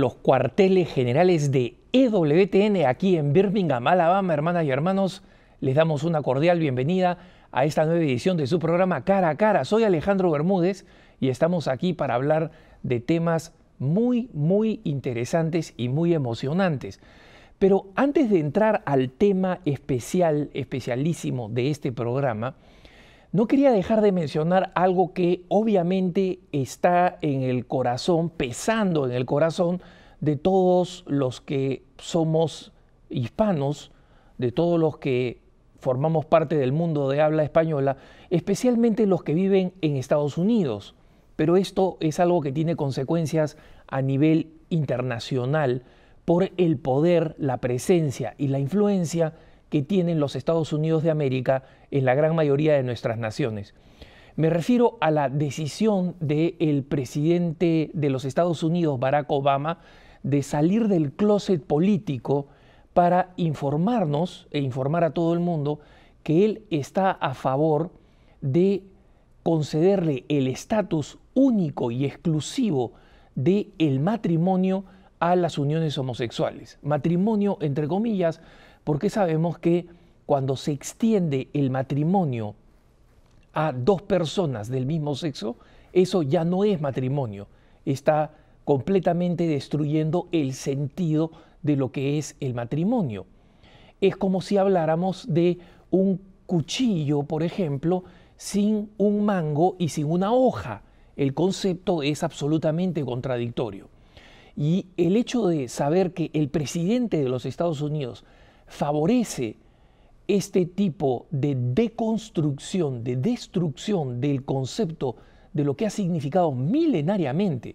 los cuarteles generales de EWTN aquí en Birmingham, Alabama, hermanas y hermanos. Les damos una cordial bienvenida a esta nueva edición de su programa Cara a Cara. Soy Alejandro Bermúdez y estamos aquí para hablar de temas muy, muy interesantes y muy emocionantes. Pero antes de entrar al tema especial, especialísimo de este programa, no quería dejar de mencionar algo que obviamente está en el corazón, pesando en el corazón de todos los que somos hispanos, de todos los que formamos parte del mundo de habla española, especialmente los que viven en Estados Unidos. Pero esto es algo que tiene consecuencias a nivel internacional por el poder, la presencia y la influencia que tienen los Estados Unidos de América en la gran mayoría de nuestras naciones. Me refiero a la decisión del presidente de los Estados Unidos, Barack Obama, de salir del closet político para informarnos e informar a todo el mundo que él está a favor de concederle el estatus único y exclusivo de el matrimonio a las uniones homosexuales. Matrimonio, entre comillas, porque sabemos que cuando se extiende el matrimonio a dos personas del mismo sexo, eso ya no es matrimonio, está completamente destruyendo el sentido de lo que es el matrimonio. Es como si habláramos de un cuchillo, por ejemplo, sin un mango y sin una hoja. El concepto es absolutamente contradictorio. Y el hecho de saber que el presidente de los Estados Unidos favorece este tipo de deconstrucción, de destrucción del concepto de lo que ha significado milenariamente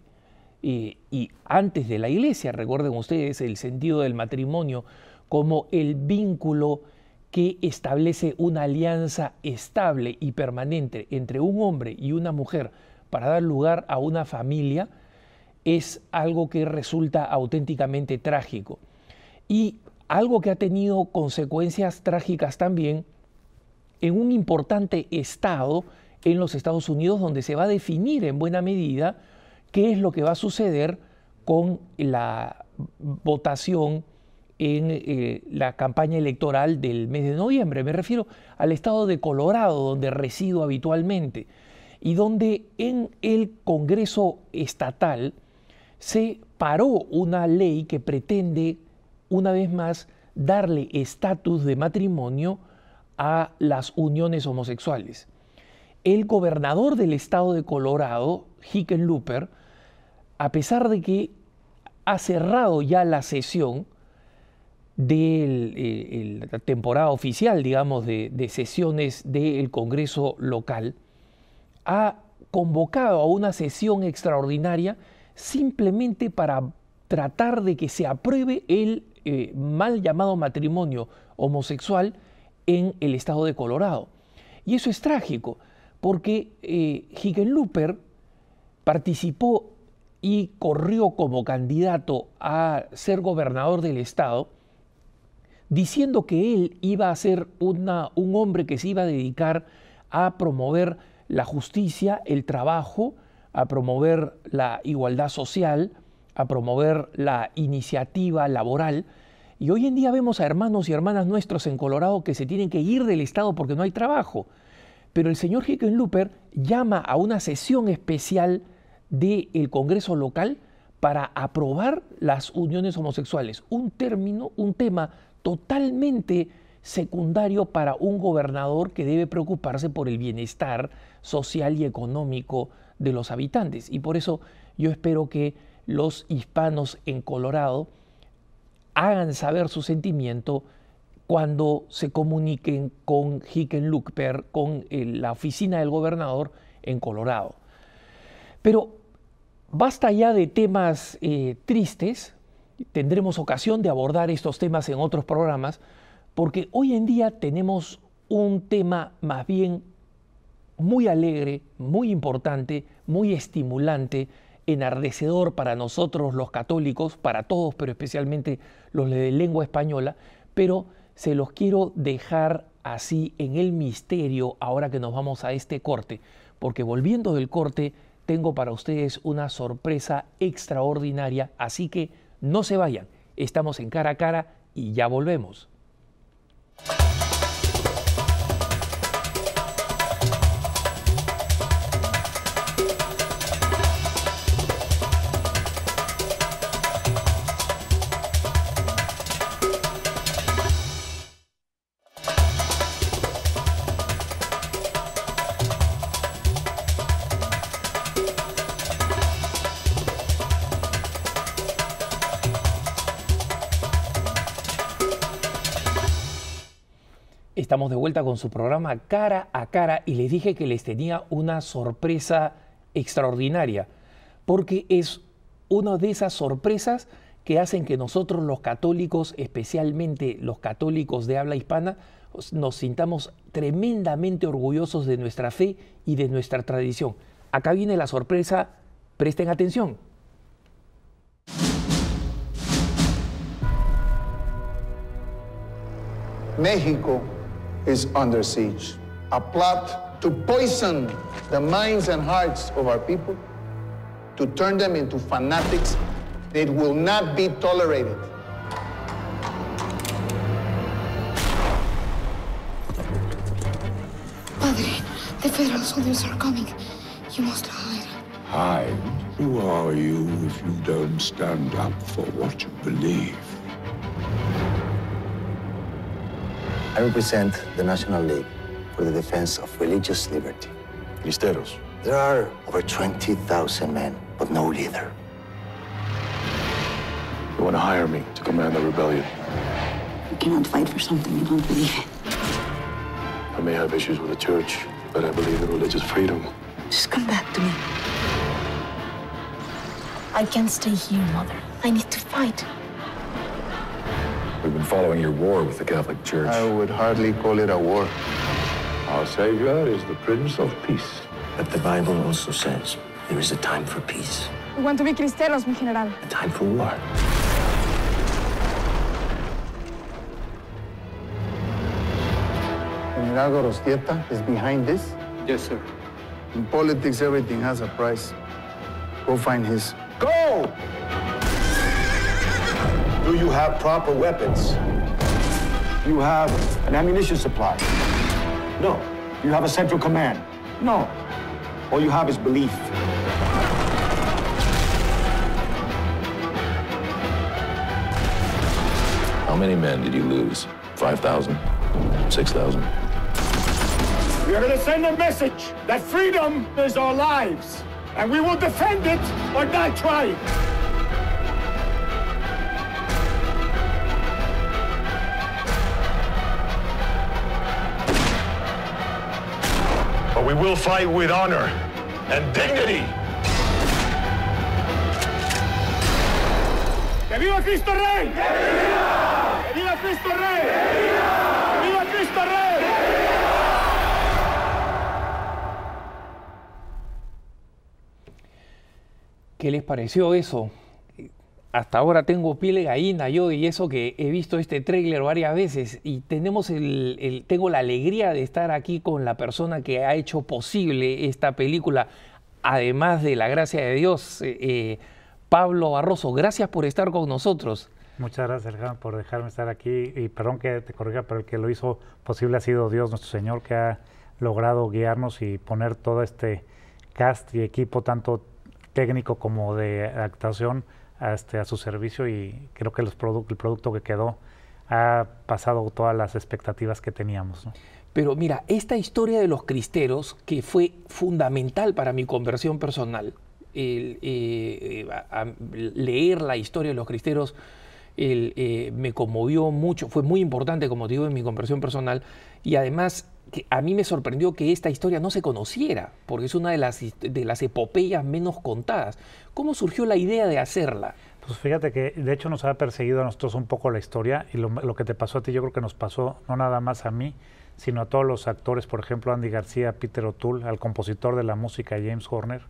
eh, y antes de la iglesia, recuerden ustedes el sentido del matrimonio como el vínculo que establece una alianza estable y permanente entre un hombre y una mujer para dar lugar a una familia, es algo que resulta auténticamente trágico. Y algo que ha tenido consecuencias trágicas también en un importante estado en los Estados Unidos donde se va a definir en buena medida qué es lo que va a suceder con la votación en eh, la campaña electoral del mes de noviembre. Me refiero al estado de Colorado, donde resido habitualmente, y donde en el Congreso Estatal se paró una ley que pretende una vez más, darle estatus de matrimonio a las uniones homosexuales. El gobernador del estado de Colorado, Hickenlooper, a pesar de que ha cerrado ya la sesión de eh, la temporada oficial, digamos, de, sesiones del Congreso local, ha convocado a una sesión extraordinaria simplemente para tratar de que se apruebe el eh, mal llamado matrimonio homosexual en el estado de Colorado. Y eso es trágico, porque eh, Hickenlooper participó y corrió como candidato a ser gobernador del estado, diciendo que él iba a ser un hombre que se iba a dedicar a promover la justicia, el trabajo, a promover la igualdad social, a promover la iniciativa laboral, y hoy en día vemos a hermanos y hermanas nuestros en Colorado que se tienen que ir del Estado porque no hay trabajo. Pero el señor Hickenlooper llama a una sesión especial del Congreso local para aprobar las uniones homosexuales. Un término, un tema totalmente secundario para un gobernador que debe preocuparse por el bienestar social y económico de los habitantes. Y por eso yo espero que los hispanos en Colorado hagan saber su sentimiento cuando se comuniquen con Hickenlooper, con eh, la oficina del gobernador en Colorado. Pero basta ya de temas eh, tristes, tendremos ocasión de abordar estos temas en otros programas, porque hoy en día tenemos un tema más bien muy alegre, muy importante, muy estimulante, enardecedor para nosotros los católicos, para todos, pero especialmente los de lengua española, pero se los quiero dejar así en el misterio ahora que nos vamos a este corte, porque volviendo del corte tengo para ustedes una sorpresa extraordinaria, así que no se vayan, estamos en cara a cara y ya volvemos. Estamos de vuelta con su programa Cara a Cara y les dije que les tenía una sorpresa extraordinaria, porque es una de esas sorpresas que hacen que nosotros los católicos, especialmente los católicos de habla hispana, nos sintamos tremendamente orgullosos de nuestra fe y de nuestra tradición. Acá viene la sorpresa, presten atención. México is under siege. A plot to poison the minds and hearts of our people, to turn them into fanatics. It will not be tolerated. Padre, the federal soldiers are coming. You must hide. Hide? Who are you if you don't stand up for what you believe? I represent the National League for the Defense of Religious Liberty. Listeros. There are over 20,000 men, but no leader. You want to hire me to command the rebellion? You cannot fight for something you don't believe in. I may have issues with the church, but I believe in religious freedom. Just come back to me. I can't stay here, Mother. I need to fight. We've been following your war with the Catholic Church. I would hardly call it a war. Our Savior is the Prince of Peace. But the Bible also says there is a time for peace. We Want to be cristeros, mi general. A time for war. General Rostieta is behind this? Yes, sir. In politics, everything has a price. Go find his. Go! Do you have proper weapons? You have an ammunition supply? No. You have a central command? No. All you have is belief. How many men did you lose? 5,000? 6,000? We are going to send a message that freedom is our lives, and we will defend it or die trying. we will fight with honor and dignity. ¡Que viva Cristo Rey! ¡Que viva! ¡Que viva Cristo Rey! ¡Que viva! viva Cristo Rey! viva! ¿Qué les pareció eso? hasta ahora tengo piel de gallina yo y eso que he visto este trailer varias veces y tenemos el, tengo la alegría de estar aquí con la persona que ha hecho posible esta película, además de la gracia de Dios, eh, eh, Pablo Barroso. Gracias por estar con nosotros. Muchas gracias, Alejandro, por dejarme estar aquí y perdón que te corrija, pero el que lo hizo posible ha sido Dios, nuestro Señor, que ha logrado guiarnos y poner todo este cast y equipo, tanto técnico como de actuación, a, este, a su servicio y creo que el producto que quedó ha pasado todas las expectativas que teníamos. Pero mira, esta historia de los cristeros, que fue fundamental para mi conversión personal, eh, leer la historia de los cristeros eh, me conmovió mucho, fue muy importante, como digo, en mi conversión personal, y además a mí me sorprendió que esta historia no se conociera, porque es una de las, de las epopeyas menos contadas. ¿Cómo surgió la idea de hacerla? Pues fíjate que de hecho nos ha perseguido a nosotros un poco la historia y lo, lo, que te pasó a ti yo creo que nos pasó no nada más a mí, sino a todos los actores, por ejemplo Andy García, Peter O'Toole, al compositor de la música James Horner,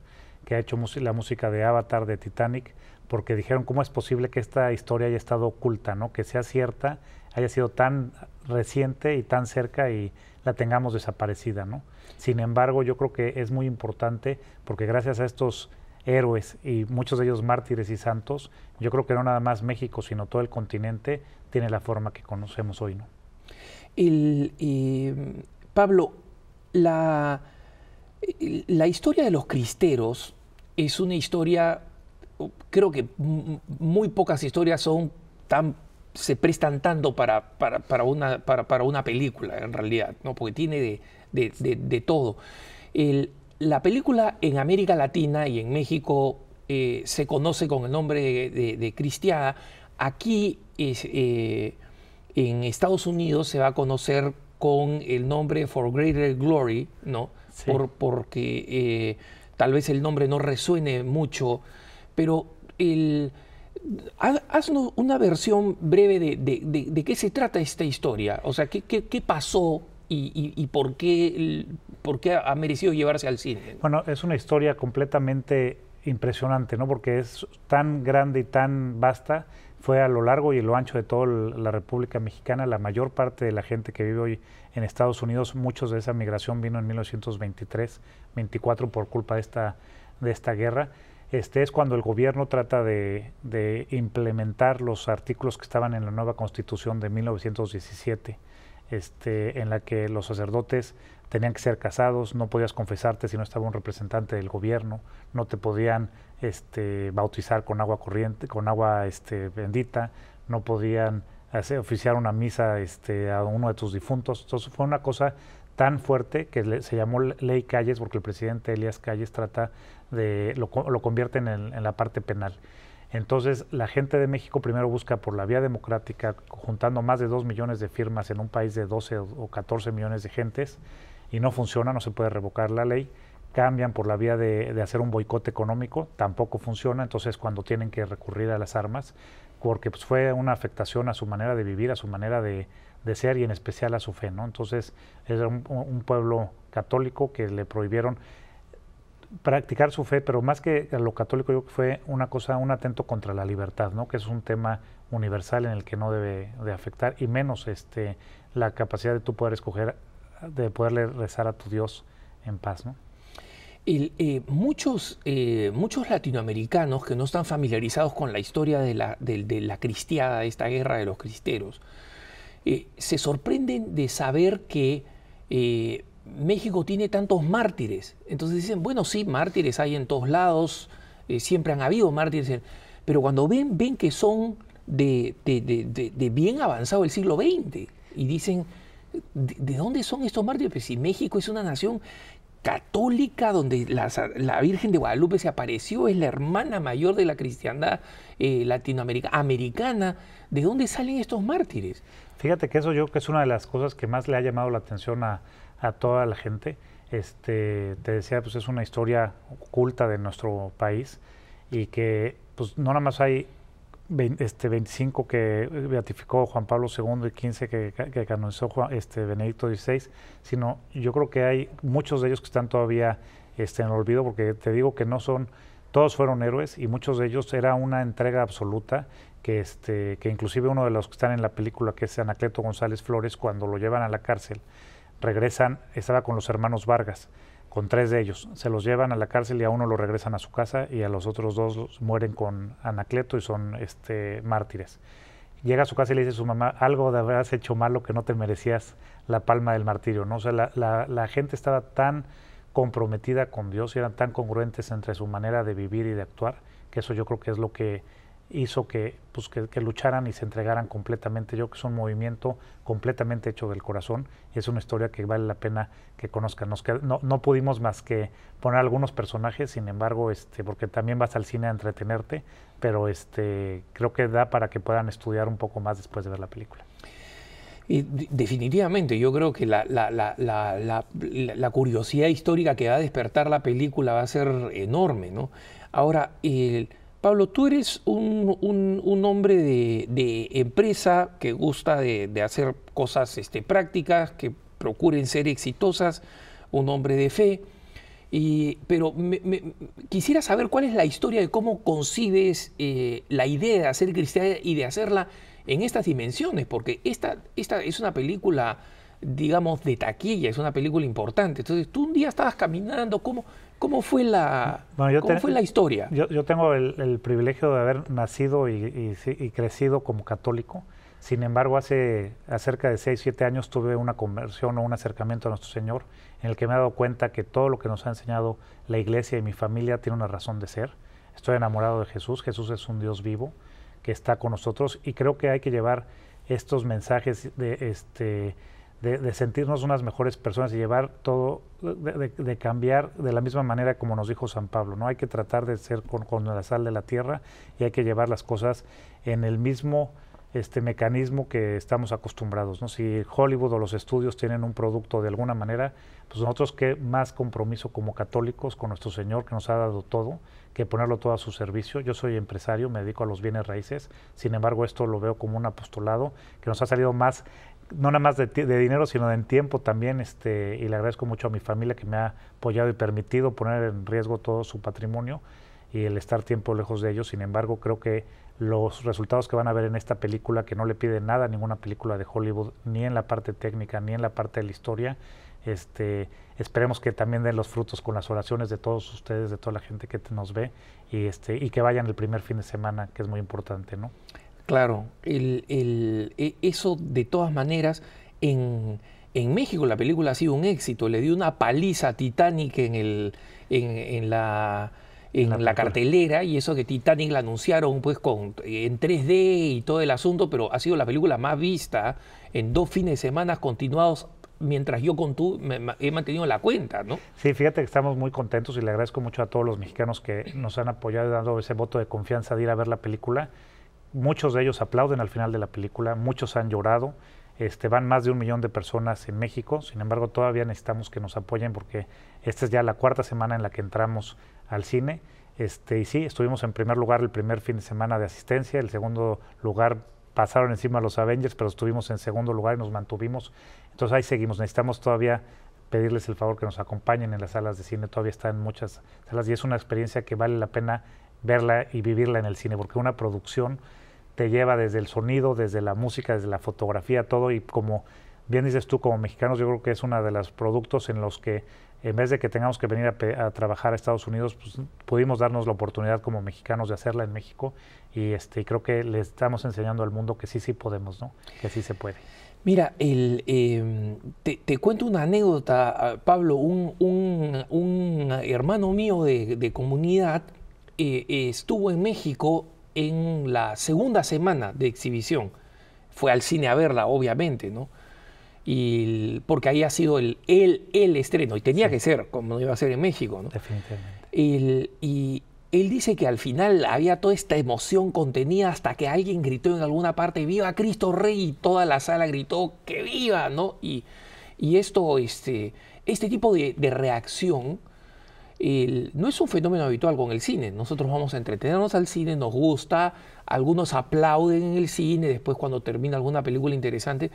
que ha hecho la música de Avatar, de Titanic, porque dijeron cómo es posible que esta historia haya estado oculta, ¿no? que sea cierta, haya sido tan reciente y tan cerca y la tengamos desaparecida, ¿no? Sin embargo, yo creo que es muy importante porque gracias a estos héroes y muchos de ellos mártires y santos, yo creo que no nada más México, sino todo el continente tiene la forma que conocemos hoy, ¿no? Pablo, la, la historia de los cristeros es una historia, creo que muy pocas historias son tan se prestan tanto para, para, una, para, una película, en realidad, ¿no? porque tiene de, todo. la película en América Latina y en México eh, se conoce con el nombre de, Cristiada. Aquí eh, en Estados Unidos se va a conocer con el nombre For Greater Glory, ¿no? Por, porque eh, tal vez el nombre no resuene mucho, pero el, Haznos una versión breve de, qué se trata esta historia. O sea, qué, qué, pasó y, por, qué, por, qué, ha merecido llevarse al cine. Bueno, es una historia completamente impresionante, ¿no? Porque es tan grande y tan vasta. Fue a lo largo y a lo ancho de toda la República Mexicana. La mayor parte de la gente que vive hoy en Estados Unidos, muchos de esa migración vino en 1923, 24 por culpa de esta, de esta guerra este, es cuando el gobierno trata de, implementar los artículos que estaban en la nueva constitución de 1917, este, en la que los sacerdotes tenían que ser casados, no podías confesarte si no estaba un representante del gobierno, no te podían este, bautizar con agua corriente, con agua este, bendita, no podían hacer, oficiar una misa este, a uno de tus difuntos. Entonces fue una cosa tan fuerte que se llamó Ley Calles porque el presidente Elías Calles trata de lo, lo convierte en, en, la parte penal. Entonces, la gente de México primero busca por la vía democrática, juntando más de 2 millones de firmas en un país de 12 o 14 millones de gentes, y no funciona, no se puede revocar la ley. Cambian por la vía de, de hacer un boicot económico, tampoco funciona, entonces cuando tienen que recurrir a las armas, porque pues, fue una afectación a su manera de vivir, a su manera de, de ser y en especial a su fe, ¿no? Entonces era un, pueblo católico que le prohibieron practicar su fe, pero más que lo católico yo creo que fue una cosa, un atento contra la libertad, ¿no? Que es un tema universal en el que no debe de afectar y menos este la capacidad de tú poder escoger, de poderle rezar a tu Dios en paz, ¿no? muchos, eh, muchos latinoamericanos que no están familiarizados con la historia de la, de la cristiada, de esta guerra de los cristeros, eh, se sorprenden de saber que eh, México tiene tantos mártires. Entonces dicen, bueno, sí, mártires hay en todos lados, eh, siempre han habido mártires, pero cuando ven, ven que son de, bien avanzado el siglo XX y dicen, ¿de, dónde son estos mártires? Pues si México es una nación católica, donde la, Virgen de Guadalupe se apareció, es la hermana mayor de la cristiandad latinoamericana, americana. ¿De dónde salen estos mártires? Fíjate que eso yo creo que es una de las cosas que más le ha llamado la atención a, toda la gente. Este, te decía, pues es una historia oculta de nuestro país y que pues no nada más hay este, 25 que beatificó Juan Pablo II y 15 que, canonizó este, Benedicto XVI, sino yo creo que hay muchos de ellos que están todavía este, en el olvido porque te digo que no son todos fueron héroes y muchos de ellos era una entrega absoluta que, este, que inclusive uno de los que están en la película, que es Anacleto González Flores, cuando lo llevan a la cárcel, regresan, estaba con los hermanos Vargas, con tres de ellos, se los llevan a la cárcel y a uno lo regresan a su casa y a los otros dos mueren con Anacleto y son este, mártires. Llega a su casa y le dice a su mamá, algo de habrás hecho malo que no te merecías la palma del martirio. ¿no? O sea, la, la gente estaba tan comprometida con Dios y eran tan congruentes entre su manera de vivir y de actuar, que eso yo creo que es lo que hizo que, pues, que, lucharan y se entregaran completamente. Yo creo que es un movimiento completamente hecho del corazón y es una historia que vale la pena que conozcan. no, pudimos más que poner algunos personajes, sin embargo, este, porque también vas al cine a entretenerte, pero este, creo que da para que puedan estudiar un poco más después de ver la película. Y definitivamente, yo creo que la, la, curiosidad histórica que va a despertar la película va a ser enorme, ¿no? Ahora, el Pablo, tú eres un, hombre de, empresa que gusta de, hacer cosas este, prácticas, que procuren ser exitosas, un hombre de fe. Y, pero quisiera saber cuál es la historia de cómo concibes eh, la idea de hacer cristiana y de hacerla en estas dimensiones, porque esta, esta es una película digamos, de taquilla, es una película importante. Entonces, tú un día estabas caminando, ¿cómo, cómo fue la, ¿cómo fue la historia? Yo, yo tengo el, privilegio de haber nacido y, y, y, crecido como católico. Sin embargo, hace cerca de 6, 7 años tuve una conversión o un acercamiento a nuestro Señor en el que me he dado cuenta que todo lo que nos ha enseñado la iglesia y mi familia tiene una razón de ser. Estoy enamorado de Jesús. Jesús es un Dios vivo que está con nosotros y creo que hay que llevar estos mensajes de este de, sentirnos unas mejores personas y llevar todo, de, cambiar de la misma manera como nos dijo San Pablo, ¿no? Hay que tratar de ser con, la sal de la tierra y hay que llevar las cosas en el mismo este mecanismo que estamos acostumbrados, ¿no? Si Hollywood o los estudios tienen un producto de alguna manera, pues nosotros qué más compromiso como católicos con nuestro Señor que nos ha dado todo, que ponerlo todo a su servicio. Yo soy empresario, me dedico a los bienes raíces, sin embargo esto lo veo como un apostolado que nos ha salido más no nada más de, dinero, sino de tiempo también, este, y le agradezco mucho a mi familia que me ha apoyado y permitido poner en riesgo todo su patrimonio y el estar tiempo lejos de ellos. Sin embargo, creo que los resultados que van a ver en esta película, que no le pide nada a ninguna película de Hollywood, ni en la parte técnica, ni en la parte de la historia, este, esperemos que también den los frutos con las oraciones de todos ustedes, de toda la gente que nos ve, y, este, y que vayan el primer fin de semana, que es muy importante, ¿no? Claro, el, el, e, eso de todas maneras en, México la película ha sido un éxito, le dio una paliza a Titanic en, el, en, en la en la, cartelera y eso que Titanic la anunciaron pues con en 3D y todo el asunto, pero ha sido la película más vista en dos fines de semana continuados mientras yo con tú he mantenido la cuenta, ¿no? Sí, fíjate que estamos muy contentos y le agradezco mucho a todos los mexicanos que nos han apoyado dando ese voto de confianza de ir a ver la película muchos de ellos aplauden al final de la película, muchos han llorado. Este, van más de un millón de personas en México, sin embargo todavía necesitamos que nos apoyen porque esta es ya la cuarta semana en la que entramos al cine. Este, y sí, estuvimos en primer lugar el primer fin de semana de asistencia, el segundo lugar pasaron encima los Avengers, pero estuvimos en segundo lugar y nos mantuvimos. Entonces ahí seguimos, necesitamos todavía pedirles el favor que nos acompañen en las salas de cine, todavía están muchas salas y es una experiencia que vale la pena verla y vivirla en el cine, porque una producción te lleva desde el sonido, desde la música, desde la fotografía, todo. Y como bien dices tú, como mexicanos, yo creo que es uno de los productos en los que en vez de que tengamos que venir a, trabajar a Estados Unidos, pues, pudimos darnos la oportunidad como mexicanos de hacerla en México y este creo que le estamos enseñando al mundo que sí, sí podemos, ¿no? Que sí se puede. Mira, el, em, te, cuento una anécdota, ah, Pablo, un, hermano mío de, comunidad eh, estuvo en México en la segunda semana de exhibición. Fue al cine a verla, obviamente, ¿no? Y porque ahí ha sido el, el, estreno, y tenía que ser, como no iba a ser en México, Definitivamente. y él dice que al final había toda esta emoción contenida hasta que alguien gritó en alguna parte, viva Cristo Rey, y toda la sala gritó, que viva, ¿no? Y, esto, este, este tipo de reacción no es un fenómeno habitual con el cine. Nosotros vamos a entretenernos al cine, nos gusta, algunos aplauden en el cine después cuando termina alguna película interesante,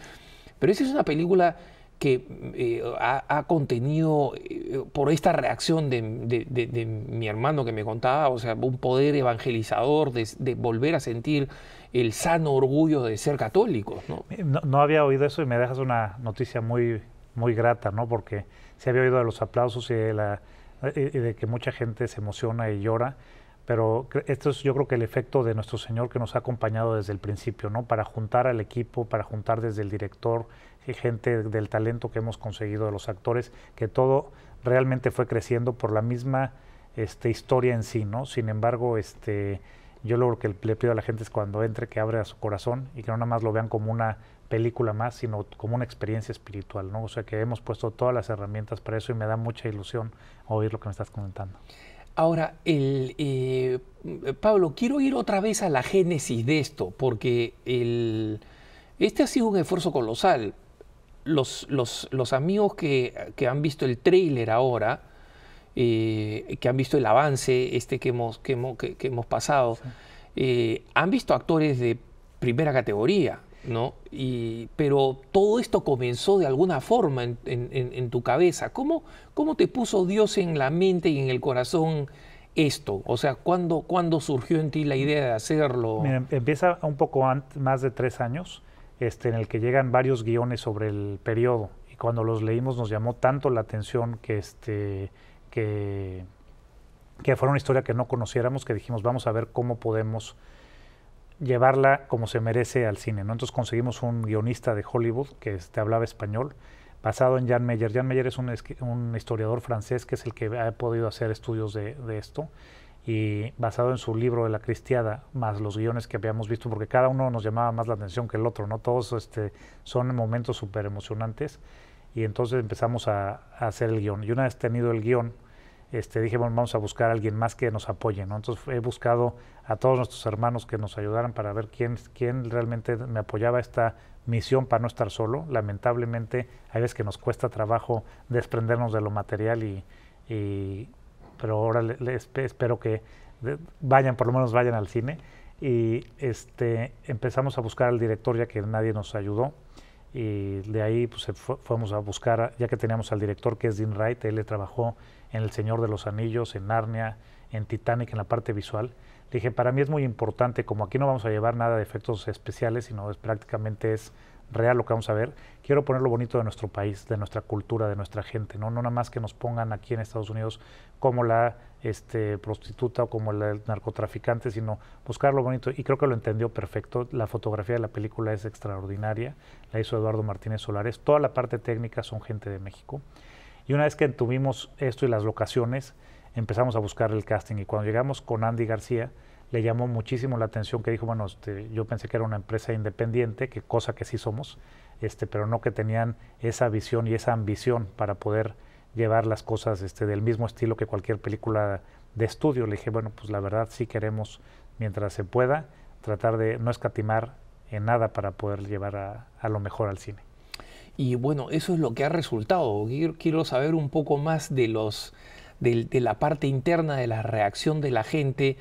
pero esa es una película que eh, ha, contenido, eh, por esta reacción de, mi hermano que me contaba, o sea, un poder evangelizador de, volver a sentir el sano orgullo de ser católico. Eh, ¿no? había oído eso y me dejas una noticia muy, muy grata, ¿no? porque se había oído de los aplausos y de la y eh, eh, de que mucha gente se emociona y llora, pero esto es yo creo que el efecto de nuestro Señor que nos ha acompañado desde el principio, ¿no? Para juntar al equipo, para juntar desde el director, eh, gente del talento que hemos conseguido de los actores, que todo realmente fue creciendo por la misma este, historia en sí, ¿no? Sin embargo, este, yo lo que le pido a la gente es cuando entre que abra su corazón y que no nada más lo vean como una película más, sino como una experiencia espiritual, ¿no? O sea que hemos puesto todas las herramientas para eso y me da mucha ilusión oír lo que me estás comentando. Ahora, el, eh, Pablo, quiero ir otra vez a la génesis de esto, porque este ha sido un esfuerzo colosal. Los, los, amigos que, han visto el tráiler ahora, eh, que han visto el avance este que hemos, que pasado, eh, han visto actores de primera categoría. ¿no? Y, pero todo esto comenzó de alguna forma en, tu cabeza. ¿Cómo, te puso Dios en la mente y en el corazón esto? O sea, ¿cuándo, surgió en ti la idea de hacerlo? empieza un poco más de tres años, este, en el que llegan varios guiones sobre el periodo. Y cuando los leímos nos llamó tanto la atención que, este, que, que fue una historia que no conociéramos, que dijimos, vamos a ver cómo podemos llevarla como se merece al cine. ¿no? Entonces conseguimos un guionista de Hollywood que este, hablaba español, basado en Jan Meyer. Jan Meyer es un, historiador francés que es el que ha podido hacer estudios de, esto y basado en su libro de la cristiada, más los guiones que habíamos visto, porque cada uno nos llamaba más la atención que el otro, ¿no? Todos este, son momentos súper emocionantes y entonces empezamos a, hacer el guión. Y una vez tenido el guión, este, dije, bueno, vamos a buscar a alguien más que nos apoye, ¿no? Entonces he buscado a todos nuestros hermanos que nos ayudaran para ver quién, quién realmente me apoyaba esta misión para no estar solo. Lamentablemente hay veces que nos cuesta trabajo desprendernos de lo material y, pero ahora espero que vayan, por lo menos vayan al cine. Y este, empezamos a buscar al director ya que nadie nos ayudó. Y de ahí pues, fuimos a buscar, ya que teníamos al director que es Dean Wright, él trabajó en El Señor de los Anillos, en Narnia, en Titanic, en la parte visual dije, para mí es muy importante, como aquí no vamos a llevar nada de efectos especiales, sino es prácticamente es real lo que vamos a ver, quiero poner lo bonito de nuestro país, de nuestra cultura, de nuestra gente, no, no nada más que nos pongan aquí en Estados Unidos como la este, prostituta o como el narcotraficante, sino buscar lo bonito. Y creo que lo entendió perfecto. La fotografía de la película es extraordinaria, la hizo Eduardo Martínez Solares. Toda la parte técnica son gente de México. Y una vez que tuvimos esto y las locaciones, empezamos a buscar el casting y cuando llegamos con Andy García, le llamó muchísimo la atención que dijo, bueno, este, yo pensé que era una empresa independiente, que cosa que sí somos, este, pero no que tenían esa visión y esa ambición para poder llevar las cosas este, del mismo estilo que cualquier película de estudio. Le dije, bueno, pues la verdad sí queremos, mientras se pueda, tratar de no escatimar en nada para poder llevar a, a lo mejor al cine. Y bueno, eso es lo que ha resultado. quiero saber un poco más de los de, la parte interna de la reacción de la gente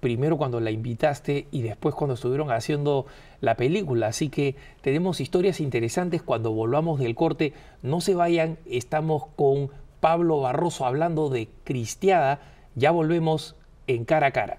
primero cuando la invitaste y después cuando estuvieron haciendo la película. Así que tenemos historias interesantes cuando volvamos del corte. No se vayan, estamos con Pablo Barroso hablando de Cristiada. Ya volvemos en cara a cara.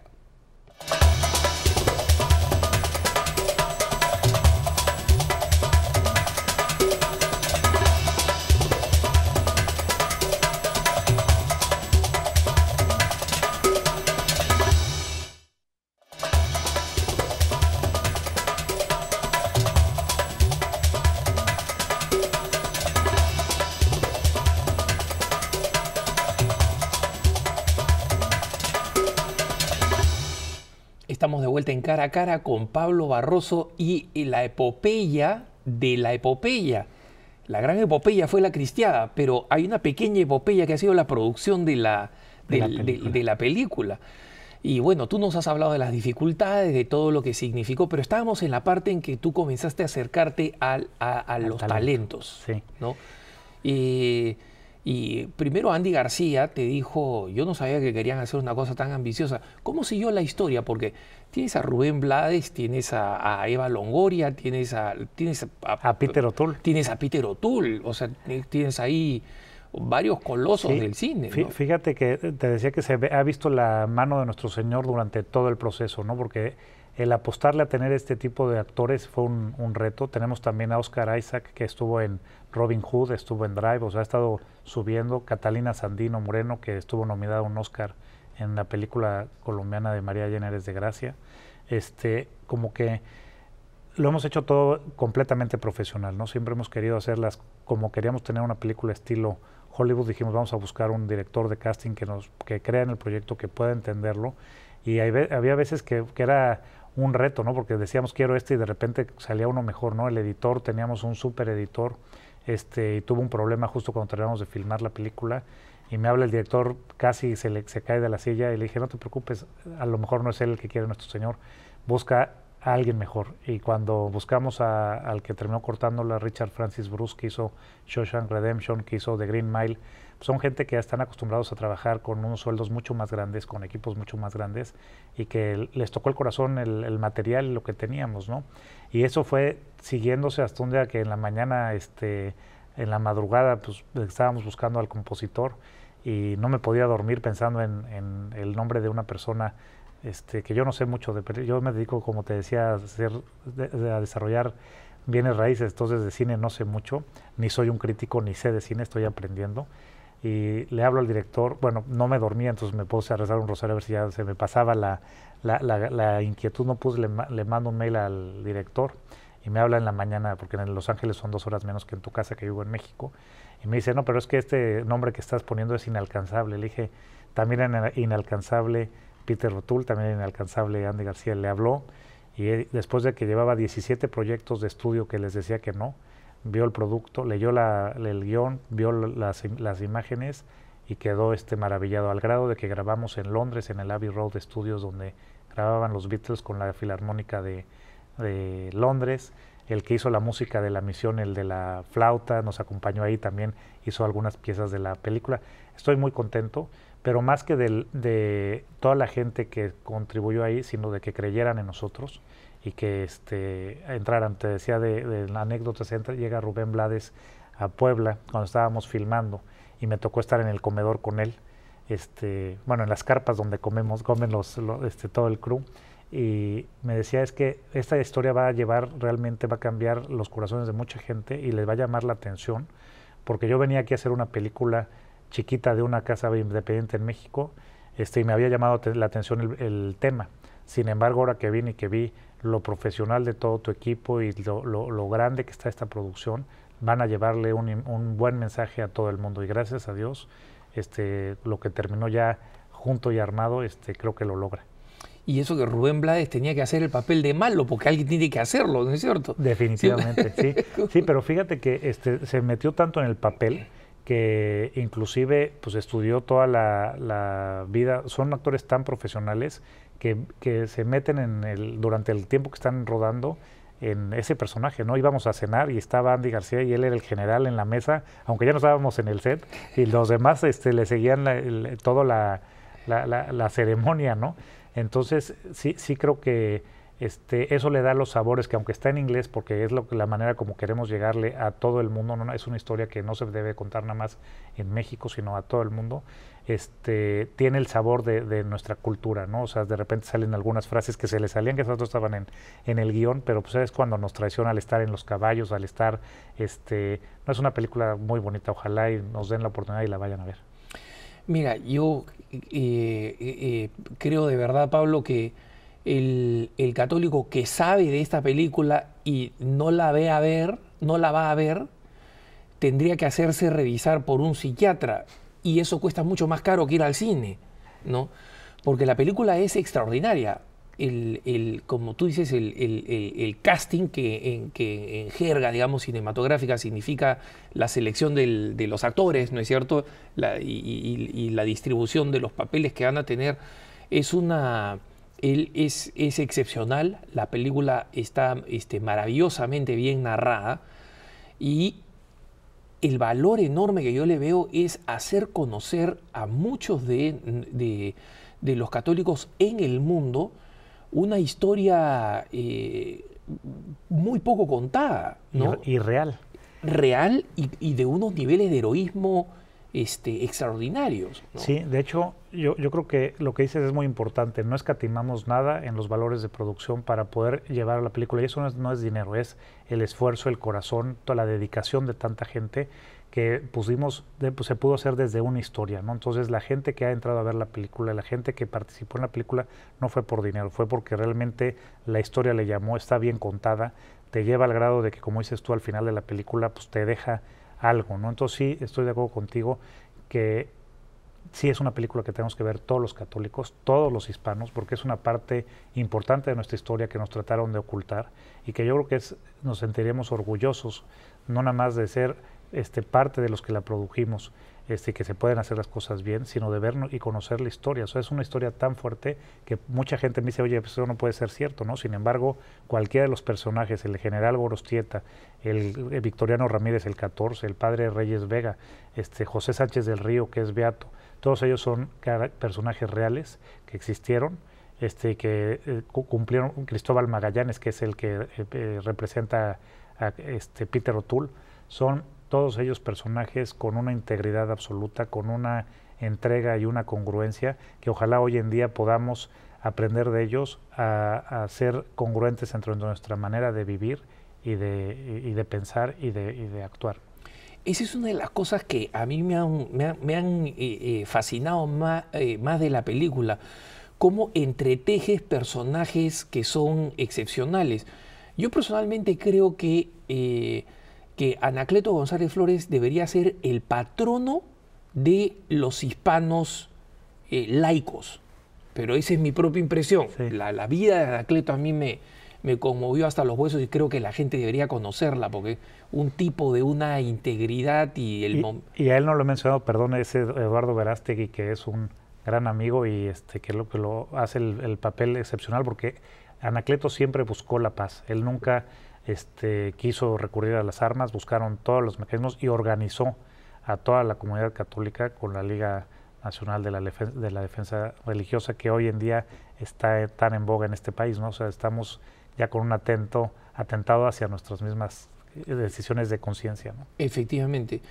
en cara a cara con Pablo Barroso y eh, la epopeya de la epopeya. La gran epopeya fue la cristiada, pero hay una pequeña epopeya que ha sido la producción de la, la, película. Y bueno, tú nos has hablado de las dificultades, de todo lo que significó, pero estábamos en la parte en que tú comenzaste a acercarte a, los talentos. Sí. ¿no? Y, eh, y primero Andy García te dijo, yo no sabía que querían hacer una cosa tan ambiciosa. ¿Cómo siguió la historia? Porque tienes a Rubén Blades, tienes a, Eva Longoria, tienes a... Tienes a, Peter O'Toole. Tienes a Peter O'Toole, o sea, tienes ahí varios colosos del cine. Fíjate que te decía que se ha visto la mano de nuestro Señor durante todo el proceso, ¿no? Porque el apostarle a tener este tipo de actores fue un reto. Tenemos también a Oscar Isaac, que estuvo en Robin Hood estuvo en Drive, o sea, ha estado subiendo. Catalina Sandino Moreno, que estuvo nominada a un Oscar en la película colombiana de María Llenares de Gracia. Este, como que lo hemos hecho todo completamente profesional, ¿no? Siempre hemos querido hacerlas como queríamos tener una película estilo Hollywood, dijimos vamos a buscar un director de casting que nos que crea en el proyecto, que pueda entenderlo. Y había veces que, que era un reto, ¿no? Porque decíamos quiero este y de repente salía uno mejor, ¿no? El editor, teníamos un super editor este, y tuvo un problema justo cuando terminamos de filmar la película. Y me habla el director, casi se, le, se cae de la silla, y le dije, no te preocupes, a lo mejor no es él el que quiere nuestro señor, busca a alguien mejor. Y cuando buscamos al que terminó cortándola, Richard Francis Bruce, que hizo Shawshank Redemption, que hizo The Green Mile, son gente que ya están acostumbrados a trabajar con unos sueldos mucho más grandes, con equipos mucho más grandes y que les tocó el corazón el, material, lo que teníamos, ¿no? Y eso fue siguiéndose hasta un día que en la mañana, este, en la madrugada, pues estábamos buscando al compositor y no me podía dormir pensando en, el nombre de una persona este, que yo no sé mucho de yo me dedico, como te decía, a desarrollar bienes raíces, entonces de cine no sé mucho, ni soy un crítico, ni sé de cine, estoy aprendiendo y le hablo al director, bueno, no me dormía, entonces me puse a rezar un rosario a ver si ya se me pasaba la, inquietud, no puse, le, mando un mail al director y me habla en la mañana, porque en Los Ángeles son dos horas menos que en tu casa que vivo en México, y me dice, no, pero es que este nombre que estás poniendo es inalcanzable. Le dije, también era inalcanzable Peter Rotul, también era inalcanzable Andy García, le habló, y eh, después de que llevaba 17 proyectos de estudio que les decía que no, vio el producto, leyó la, el guión, vio las, las, imágenes y quedó este maravillado al grado de que grabamos en Londres, en el Abbey Road Studios, donde grababan los Beatles con la Filarmónica de, Londres. El que hizo la música de la misión, el de la flauta, nos acompañó ahí también, hizo algunas piezas de la película. Estoy muy contento, pero más que de toda la gente que contribuyó ahí, sino de que creyeran en nosotros y que este, entraran. Te decía de, la anécdota, se llega Rubén Blades a Puebla cuando estábamos filmando y me tocó estar en el comedor con él, este, bueno, en las carpas donde comemos, comen los, este, todo el crew. Y me decía, es que esta historia va a llevar, realmente va a cambiar los corazones de mucha gente y les va a llamar la atención, porque yo venía aquí a hacer una película chiquita de una casa independiente en México, este, y me había llamado la atención el, el tema. Sin embargo, ahora que vine y que vi lo profesional de todo tu equipo y lo, grande que está esta producción, van a llevarle un, buen mensaje a todo el mundo. Y gracias a Dios, este, lo que terminó ya junto y armado, este, creo que lo logra. Y eso que Rubén Blades tenía que hacer el papel de malo, porque alguien tiene que hacerlo, ¿no es cierto? Definitivamente, sí. Sí, pero fíjate que este, se metió tanto en el papel que inclusive pues, estudió toda la vida. Son actores tan profesionales que, se meten en el, durante el tiempo que están rodando en ese personaje, ¿no? Íbamos a cenar y estaba Andy García y él era el general en la mesa, aunque ya no estábamos en el set, y los demás este, le seguían toda la, ceremonia, ¿no? Entonces, sí, sí creo que este, eso le da los sabores que aunque está en inglés, porque es lo, la manera como queremos llegarle a todo el mundo, no, es una historia que no se debe contar nada más en México, sino a todo el mundo, este, tiene el sabor de, nuestra cultura, ¿no? O sea, de repente salen algunas frases que se le salían, que esas dos estaban en, el guión, pero pues es cuando nos traiciona al estar en los caballos, al estar, este, no es una película muy bonita, ojalá y nos den la oportunidad y la vayan a ver. Mira, yo eh, eh, eh, creo de verdad, Pablo, que el católico que sabe de esta película y no la ve a ver, no la va a ver, tendría que hacerse revisar por un psiquiatra y eso cuesta mucho más caro que ir al cine, ¿no? Porque la película es extraordinaria. El, como tú dices, el, casting que en, que en, jerga, digamos, cinematográfica significa la selección de los actores, ¿no es cierto? y, la distribución de los papeles que van a tener es una... es, es excepcional, la película está este, maravillosamente bien narrada y el valor enorme que yo le veo es hacer conocer a muchos de, los católicos en el mundo una historia eh, muy poco contada. ¿no? Y, real. Real y, de unos niveles de heroísmo este, extraordinarios. Sí, de hecho, yo, yo, creo que lo que dices es muy importante. No escatimamos nada en los valores de producción para poder llevar a la película. Y eso no es, dinero, es el esfuerzo, el corazón, toda la dedicación de tanta gente que pusimos, pues, se pudo hacer desde una historia, ¿no? Entonces la gente que ha entrado a ver la película, la gente que participó en la película, no fue por dinero, fue porque realmente la historia le llamó, está bien contada, te lleva al grado de que, como dices tú al final de la película, pues te deja algo, ¿no? Entonces sí, estoy de acuerdo contigo que sí es una película que tenemos que ver todos los católicos, todos los hispanos, porque es una parte importante de nuestra historia que nos trataron de ocultar y que yo creo que nos sentiremos orgullosos, no nada más de ser este, parte de los que la produjimos, este, que se pueden hacer las cosas bien, sino de ver y conocer la historia. es una historia tan fuerte que mucha gente me dice, oye, pues eso no puede ser cierto, ¿no? Sin embargo, cualquiera de los personajes, el general Borostieta, el, Victoriano Ramírez, el 14, el padre Reyes Vega, este, José Sánchez del Río, que es Beato, todos ellos son personajes reales que existieron, este, que eh, cumplieron Cristóbal Magallanes, que es el que eh, eh, representa a este, Peter O'Toole. Son todos ellos personajes con una integridad absoluta, con una entrega y una congruencia que ojalá hoy en día podamos aprender de ellos a, ser congruentes dentro de nuestra manera de vivir y de, y de pensar y de, y de actuar. Esa es una de las cosas que a mí me han, me han, eh, eh, fascinado más, eh, más de la película, cómo entretejes personajes que son excepcionales. Yo personalmente creo que, que Anacleto González Flores debería ser el patrono de los hispanos laicos, pero esa es mi propia impresión. La, la vida de Anacleto a mí me, me conmovió hasta los huesos y creo que la gente debería conocerla, porque un tipo de una integridad y el... Y, y a él no lo he mencionado, perdón, ese Eduardo Verástegui, que es un gran amigo y este que lo que lo hace el, papel excepcional, porque Anacleto siempre buscó la paz, él nunca este, quiso recurrir a las armas, buscaron todos los mecanismos y organizó a toda la comunidad católica con la Liga Nacional de la Defensa Religiosa, que hoy en día está tan en boga en este país, ¿no? O sea, estamos ya con un atento, atentado hacia nuestras mismas eh, decisiones de conciencia, ¿no? Efectivamente.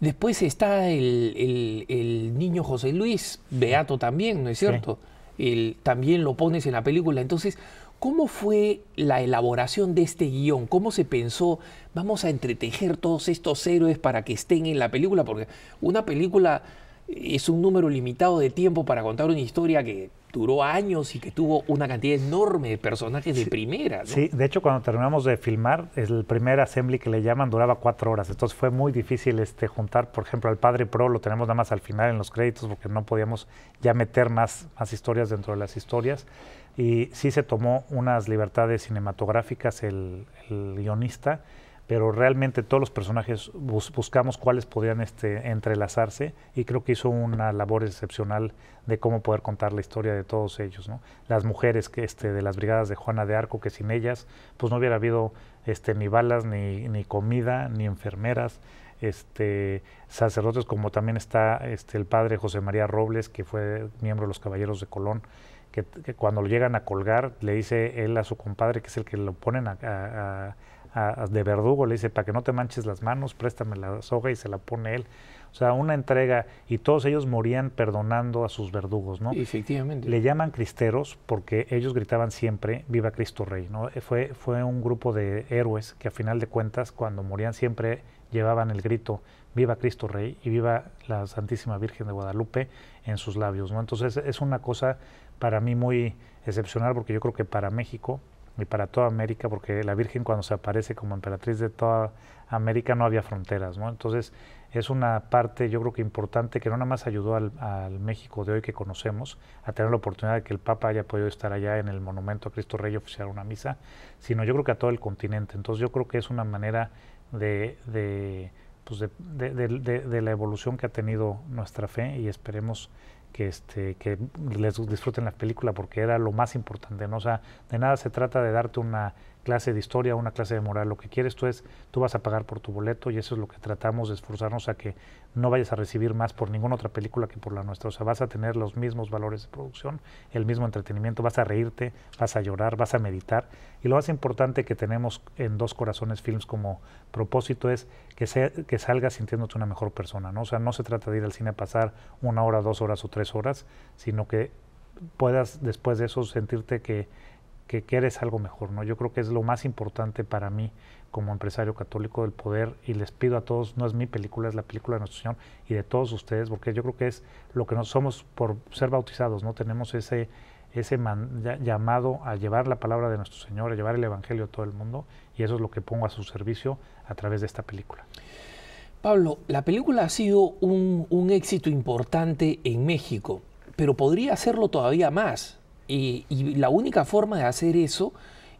Después está el, niño José Luis, Beato también, ¿no es cierto? El, también lo pones en la película. Entonces, ¿Cómo fue la elaboración de este guión? ¿Cómo se pensó, vamos a entretejer todos estos héroes para que estén en la película? Porque una película es un número limitado de tiempo para contar una historia que duró años y que tuvo una cantidad enorme de personajes de primeras. primera. Sí, de hecho cuando terminamos de filmar, el primer assembly que le llaman duraba cuatro horas, entonces fue muy difícil este, juntar, por ejemplo, al Padre Pro, lo tenemos nada más al final en los créditos porque no podíamos ya meter más, más historias dentro de las historias y sí se tomó unas libertades cinematográficas el guionista pero realmente todos los personajes buscamos cuáles podían este, entrelazarse y creo que hizo una labor excepcional de cómo poder contar la historia de todos ellos. Las mujeres que, este, de las brigadas de Juana de Arco, que sin ellas pues no hubiera habido este, ni balas, ni, comida, ni enfermeras, este, sacerdotes, como también está este, el padre José María Robles, que fue miembro de los Caballeros de Colón. Que, cuando lo llegan a colgar, le dice él a su compadre, que es el que lo ponen a de verdugo, le dice, para que no te manches las manos, préstame la soga y se la pone él. O sea, una entrega y todos ellos morían perdonando a sus verdugos, ¿no? Efectivamente. Le llaman cristeros porque ellos gritaban siempre, viva Cristo Rey, ¿no? Eh, fue, fue un grupo de héroes que a final de cuentas, cuando morían siempre, llevaban el grito, viva Cristo Rey y viva la Santísima Virgen de Guadalupe en sus labios, ¿no? Entonces es una cosa para mí muy excepcional porque yo creo que para México y para toda América, porque la Virgen cuando se aparece como emperatriz de toda América no había fronteras, ¿no? Entonces es una parte yo creo que importante que no nada más ayudó al, México de hoy que conocemos a tener la oportunidad de que el Papa haya podido estar allá en el monumento a Cristo Rey y oficiar una misa, sino yo creo que a todo el continente. Entonces yo creo que es una manera de, de, pues de, de la evolución que ha tenido nuestra fe y esperemos que, este, que les disfruten la película porque era lo más importante, ¿no? sea, de nada se trata de darte una clase de historia, una clase de moral, lo que quieres tú es, tú vas a pagar por tu boleto y eso es lo que tratamos de esforzarnos a que no vayas a recibir más por ninguna otra película que por la nuestra. O sea, vas a tener los mismos valores de producción, el mismo entretenimiento, vas a reírte, vas a llorar, vas a meditar. Y lo más importante que tenemos en Dos Corazones Films como propósito es que, sea, que salgas sintiéndote una mejor persona, ¿no? O sea, no se trata de ir al cine a pasar una hora, dos horas o tres horas, sino que puedas después de eso sentirte que que quieres algo mejor, ¿no? Yo creo que es lo más importante para mí como empresario católico del poder y les pido a todos, no es mi película, es la película de nuestro Señor y de todos ustedes, porque yo creo que es lo que nos somos por ser bautizados, ¿no? Tenemos ese, ese llamado a llevar la palabra de nuestro Señor, a llevar el Evangelio a todo el mundo y eso es lo que pongo a su servicio a través de esta película. Pablo, la película ha sido un, un éxito importante en México, pero podría hacerlo todavía más eh, y la única forma de hacer eso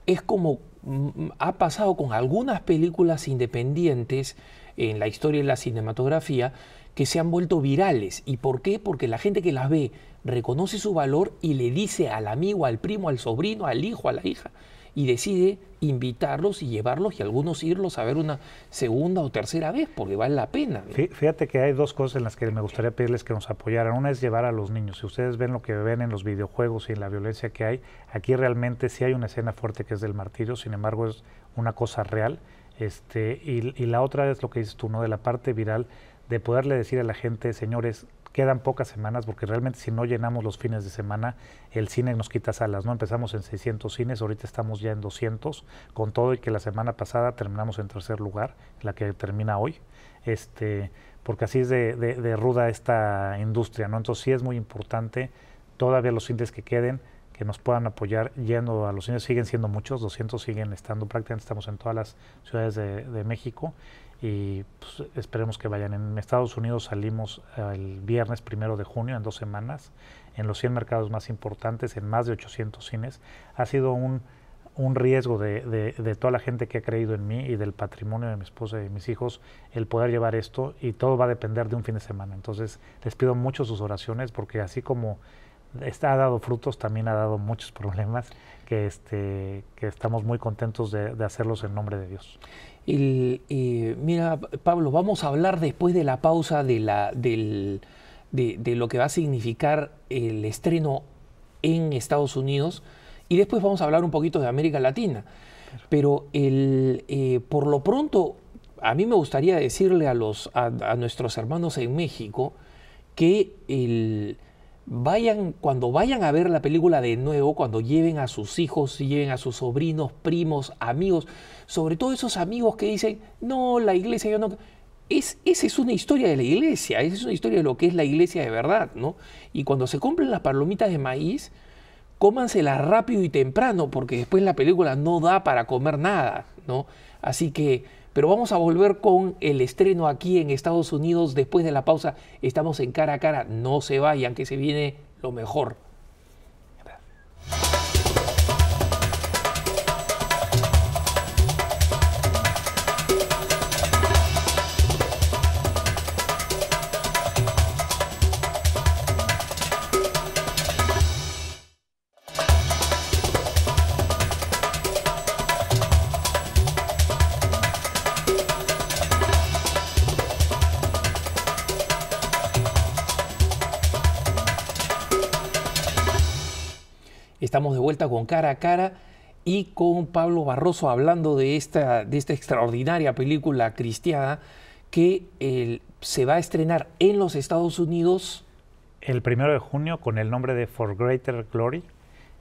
es como mm, mm, ha pasado con algunas películas independientes en la historia de la cinematografía que se han vuelto virales. ¿Y por qué? Porque la gente que las ve reconoce su valor y le dice al amigo, al primo, al sobrino, al hijo, a la hija, y decide invitarlos y llevarlos y algunos irlos a ver una segunda o tercera vez, porque vale la pena. Fíjate que hay dos cosas en las que me gustaría pedirles que nos apoyaran. Una es llevar a los niños. Si ustedes ven lo que ven en los videojuegos y en la violencia que hay, aquí realmente sí hay una escena fuerte que es del martirio, sin embargo es una cosa real. Este, y, la otra es lo que dices tú, ¿no? De la parte viral, de poderle decir a la gente, señores, quedan pocas semanas, porque realmente si no llenamos los fines de semana, el cine nos quita salas, ¿no? Empezamos en 600 cines, ahorita estamos ya en 200, con todo y que la semana pasada terminamos en tercer lugar, la que termina hoy, este, porque así es de, ruda esta industria, ¿no? Entonces sí es muy importante todavía los cines que queden, que nos puedan apoyar yendo a los cines, siguen siendo muchos, 200 siguen estando, prácticamente estamos en todas las ciudades de México, y pues, esperemos que vayan. En Estados Unidos salimos el viernes primero de junio, en dos semanas, en los 100 mercados más importantes, en más de 800 cines. Ha sido un, un riesgo de, de, toda la gente que ha creído en mí y del patrimonio de mi esposa y de mis hijos el poder llevar esto y todo va a depender de un fin de semana. Entonces les pido mucho sus oraciones porque así como está, ha dado frutos, también ha dado muchos problemas que, este, que estamos muy contentos de, de hacerlos en nombre de Dios. Eh, mira, Pablo, vamos a hablar después de la pausa de, la, de, lo que va a significar el estreno en Estados Unidos y después vamos a hablar un poquito de América Latina. Pero el, eh, por lo pronto, a mí me gustaría decirle a, los, a nuestros hermanos en México que el, vayan, cuando vayan a ver la película de nuevo, cuando lleven a sus hijos, lleven a sus sobrinos, primos, amigos, sobre todo esos amigos que dicen, no, la iglesia, yo no... Es, esa es una historia de la iglesia, esa es una historia de lo que es la iglesia de verdad, ¿no? Y cuando se compren las palomitas de maíz, cómanselas rápido y temprano, porque después la película no da para comer nada, ¿no? Así que pero vamos a volver con el estreno aquí en Estados Unidos después de la pausa. Estamos en cara a cara. No se vayan, que se viene lo mejor. Estamos de vuelta con cara a cara y con Pablo Barroso hablando de esta, de esta extraordinaria película cristiana que se va a estrenar en los Estados Unidos. El primero de junio con el nombre de For Greater Glory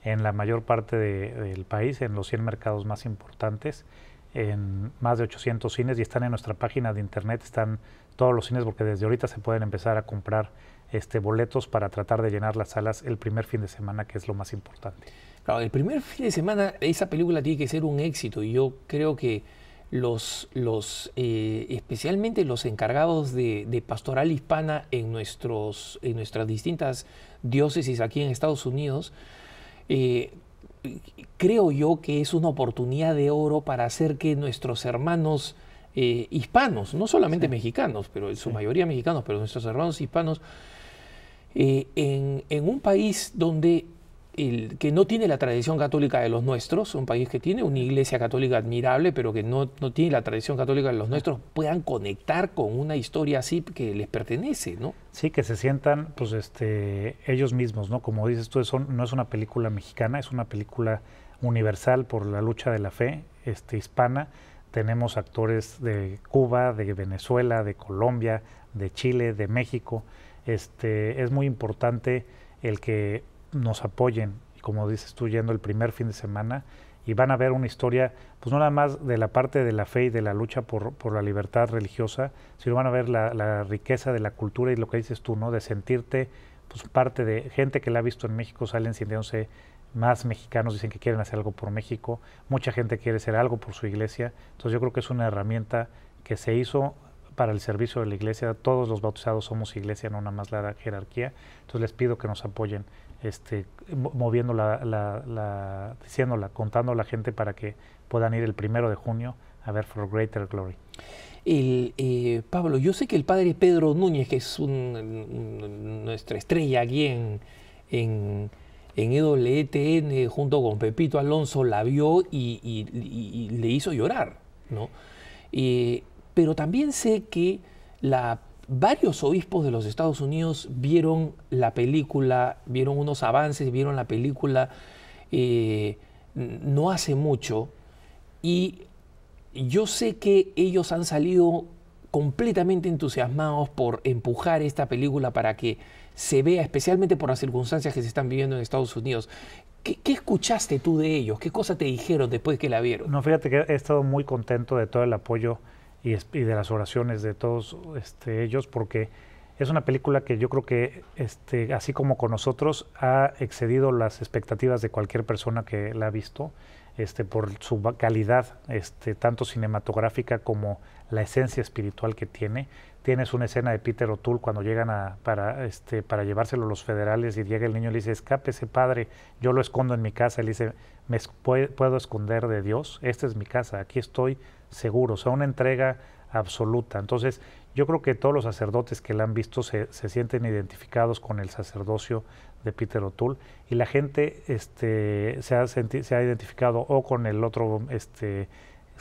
en la mayor parte del país, en los 100 mercados más importantes en más de 800 cines y están en nuestra página de internet, están todos los cines porque desde ahorita se pueden empezar a comprar este, boletos para tratar de llenar las salas el primer fin de semana, que es lo más importante. Claro, el primer fin de semana esa película tiene que ser un éxito y yo creo que los, los eh, especialmente los encargados de, pastoral hispana en, nuestros, en nuestras distintas diócesis aquí en Estados Unidos, eh, creo yo que es una oportunidad de oro para hacer que nuestros hermanos eh, hispanos, no solamente mexicanos, pero en su mayoría mexicanos, pero nuestros hermanos hispanos, eh, en, un país donde que no tiene la tradición católica de los nuestros, un país que tiene una iglesia católica admirable, pero que no, tiene la tradición católica de los nuestros, puedan conectar con una historia así que les pertenece, ¿no? Sí, que se sientan, pues, este, ellos mismos, ¿no? Como dices tú, no es una película mexicana, es una película universal por la lucha de la fe, este, hispana. Tenemos actores de Cuba, de Venezuela, de Colombia, de Chile, de México. Este, es muy importante el que nos apoyen, como dices tú, yendo el primer fin de semana, y van a ver una historia, pues no nada más de la parte de la fe y de la lucha por, la libertad religiosa, sino van a ver la, riqueza de la cultura y lo que dices tú, ¿no? De sentirte pues parte de gente que la ha visto en México, salen sintiéndose más mexicanos dicen que quieren hacer algo por México, mucha gente quiere hacer algo por su iglesia, entonces yo creo que es una herramienta que se hizo para el servicio de la iglesia, todos los bautizados somos iglesia, no una más la jerarquía, entonces les pido que nos apoyen este, moviendo la, contando a la gente para que puedan ir el primero de junio a ver For Greater Glory. Eh, Pablo, yo sé que el padre Pedro Núñez, que es nuestra estrella aquí en, en, EWTN, e junto con Pepito Alonso, la vio y, le hizo llorar, ¿no? Eh, pero también sé que la varios obispos de los Estados Unidos vieron la película, vieron unos avances, vieron la película eh, no hace mucho y yo sé que ellos han salido completamente entusiasmados por empujar esta película para que se vea, especialmente por las circunstancias que se están viviendo en Estados Unidos. ¿Qué, ¿Qué, escuchaste tú de ellos? ¿Qué cosa te dijeron después que la vieron? No, fíjate que he estado muy contento de todo el apoyo y, de las oraciones de todos este, ellos, porque es una película que yo creo que, este, así como con nosotros, ha excedido las expectativas de cualquier persona que la ha visto, este, por su calidad, este, tanto cinematográfica como la esencia espiritual que tiene. Tienes una escena de Peter O'Toole cuando llegan para, este, para llevárselo los federales y llega el niño y le dice, ese padre, yo lo escondo en mi casa. Él dice, me puedo esconder de Dios, esta es mi casa, aquí estoy seguro, o sea, una entrega absoluta. Entonces, yo creo que todos los sacerdotes que la han visto se, se sienten identificados con el sacerdocio de Peter O'Toole y la gente este, se, ha se ha identificado o con el otro este,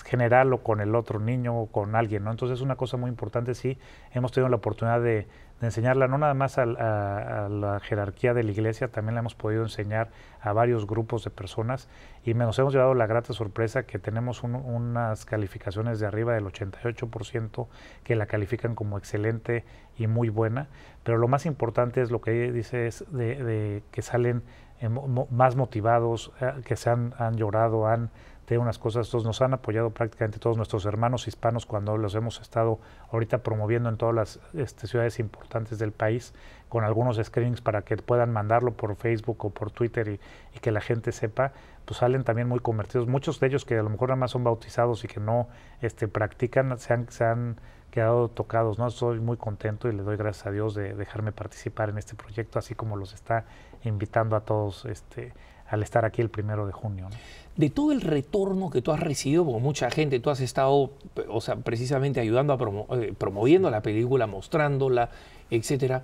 general o con el otro niño o con alguien, ¿no? Entonces es una cosa muy importante, sí, hemos tenido la oportunidad de, enseñarla no nada más a, la jerarquía de la iglesia, también la hemos podido enseñar a varios grupos de personas y nos hemos llevado la grata sorpresa que tenemos unas calificaciones de arriba del 88% que la califican como excelente y muy buena, pero lo más importante es lo que dice es de, que salen eh, más motivados, eh, que se han llorado, han unas cosas, estos nos han apoyado prácticamente todos nuestros hermanos hispanos cuando los hemos estado ahorita promoviendo en todas las este, ciudades importantes del país con algunos screenings para que puedan mandarlo por Facebook o por Twitter y, que la gente sepa, pues salen también muy convertidos. Muchos de ellos que a lo mejor nada más son bautizados y que no este, practican, se han, quedado tocados. ¿no? Estoy muy contento y le doy gracias a Dios de dejarme participar en este proyecto, así como los está invitando a todos este, al estar aquí el primero de junio. De todo el retorno que tú has recibido, porque mucha gente, tú has estado, o sea, precisamente ayudando a eh, promoviendo la película, mostrándola, etcétera.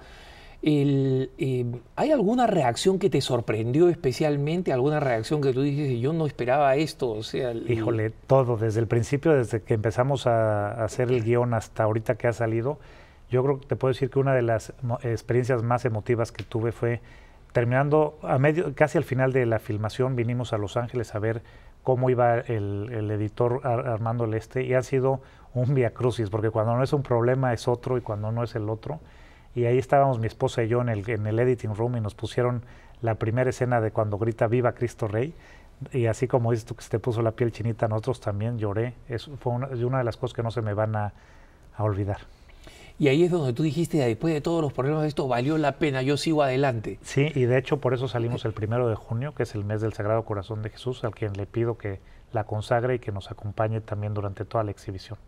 Eh, ¿Hay alguna reacción que te sorprendió especialmente? ¿Alguna reacción que tú dices, yo no esperaba esto? O sea, Híjole, todo, desde el principio, desde que empezamos a, a hacer el guión hasta ahorita que ha salido, yo creo que te puedo decir que una de las experiencias más emotivas que tuve fue terminando a medio, casi al final de la filmación, vinimos a Los Ángeles a ver cómo iba el, editor Armando Leste y ha sido un via crucis, porque cuando no es un problema es otro y cuando no es el otro. Y ahí estábamos mi esposa y yo en el, en el editing room y nos pusieron la primera escena de cuando grita Viva Cristo Rey. Y así como dices tú que se te puso la piel chinita, nosotros también lloré. Es, fue una, de las cosas que no se me van a olvidar. Y ahí es donde tú dijiste, después de todos los problemas de esto, valió la pena, yo sigo adelante. Sí, y de hecho por eso salimos el primero de junio, que es el mes del Sagrado Corazón de Jesús, al quien le pido que la consagre y que nos acompañe también durante toda la exhibición.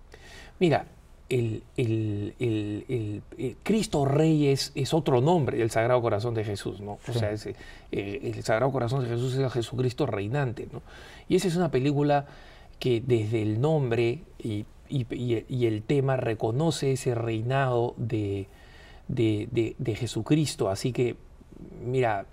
Mira, el, eh, Cristo Rey es, otro nombre del Sagrado Corazón de Jesús, ¿no? O sea, eh, el Sagrado Corazón de Jesús es el Jesucristo reinante, ¿no? Y esa es una película que desde el nombre y y, el tema reconoce ese reinado de, Jesucristo. Así que, mira,